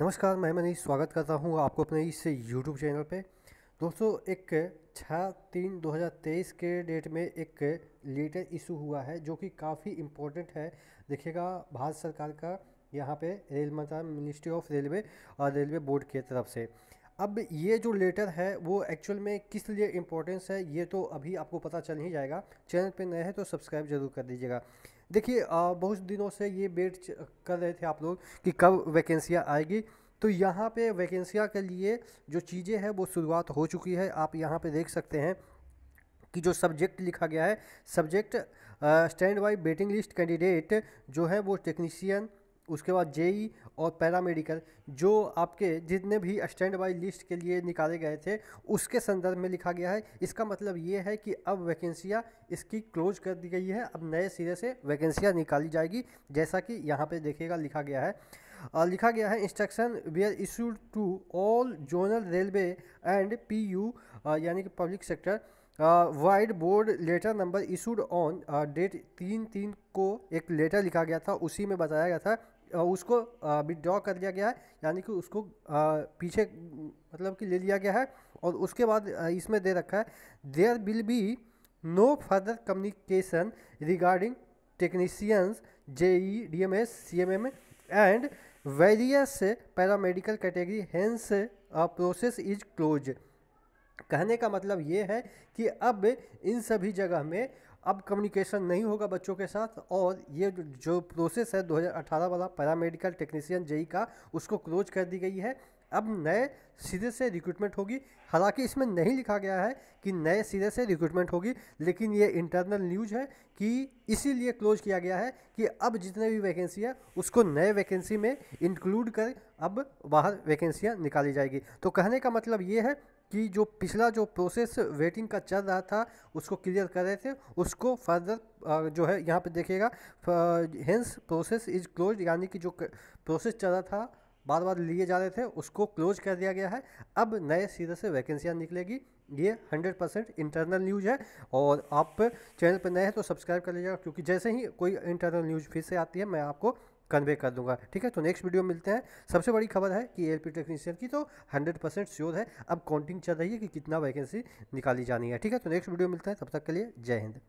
नमस्कार मैं मनीष स्वागत करता हूँ आपको अपने इस यूट्यूब चैनल पे दोस्तों एक छः तीन 2023 के डेट में एक लेटर इशू हुआ है जो कि काफ़ी इम्पोर्टेंट है देखिएगा भारत सरकार का यहाँ पे रेल मंत्रालय मिनिस्ट्री ऑफ रेलवे और रेलवे बोर्ड की तरफ से अब ये जो लेटर है वो एक्चुअल में किस लिए इम्पोर्टेंस है ये तो अभी आपको पता चल ही जाएगा चैनल पे नए हैं तो सब्सक्राइब जरूर कर दीजिएगा देखिए बहुत दिनों से ये वेट कर रहे थे आप लोग कि कब वैकेंसियाँ आएगी तो यहाँ पे वैकेंसियाँ के लिए जो चीज़ें हैं वो शुरुआत हो चुकी है आप यहाँ पर देख सकते हैं कि जो सब्जेक्ट लिखा गया है subject stand by waiting list candidate जो है वो टेक्नीशियन उसके बाद जेई और पैरामेडिकल जो आपके जितने भी स्टैंड बाई लिस्ट के लिए निकाले गए थे उसके संदर्भ में लिखा गया है इसका मतलब ये है कि अब वैकेंसियाँ इसकी क्लोज कर दी गई है अब नए सिरे से वैकेंसियाँ निकाली जाएगी जैसा कि यहाँ पे देखिएगा लिखा गया है आ, लिखा गया है instruction were issued to all zonal railway and P यानी कि public sector wide board letter number issued on date तीन तीन को एक लेटर लिखा गया था उसी में बताया गया था उसको विड्रॉ कर दिया गया है यानी कि उसको पीछे मतलब कि ले लिया गया है और उसके बाद इसमें दे रखा है there will be no further communication regarding technicians J E D M S C M M and various paramedical category hence process is close कहने का मतलब ये है कि अब इन सभी जगह में अब कम्युनिकेशन नहीं होगा बच्चों के साथ और ये जो, प्रोसेस है 2018 वाला पैरामेडिकल टेक्नीसियन जेई का उसको क्लोज कर दी गई है अब नए सिरे से रिक्रूटमेंट होगी हालांकि इसमें नहीं लिखा गया है कि नए सिरे से रिक्रूटमेंट होगी लेकिन ये इंटरनल न्यूज है कि इसीलिए क्लोज किया गया है कि अब जितने भी वैकेंसी है उसको नए वैकेंसी में इंक्लूड कर अब बाहर वैकेंसियाँ निकाली जाएगी तो कहने का मतलब ये है कि जो पिछला जो प्रोसेस वेटिंग का चल रहा था उसको क्लियर कर रहे थे उसको फर्दर जो है यहाँ पे देखिएगा हेंस प्रोसेस इज क्लोज यानी कि जो प्रोसेस चल रहा था बार बार लिए जा रहे थे उसको क्लोज कर दिया गया है अब नए सिरे से वैकेंसियाँ निकलेगी ये 100 परसेंट इंटरनल न्यूज़ है और आप चैनल पर नए हैं तो सब्सक्राइब कर लीजिएगा क्योंकि जैसे ही कोई इंटरनल न्यूज़ फिर से आती है मैं आपको कन्वे कर दूंगा ठीक है तो नेक्स्ट वीडियो मिलते हैं सबसे बड़ी खबर है कि एलपी टेक्नीशियन की तो 100 परसेंट श्योर है अब काउंटिंग चल रही है कि कितना वैकेंसी निकाली जानी है ठीक है तो नेक्स्ट वीडियो मिलते हैं तब तक के लिए जय हिंद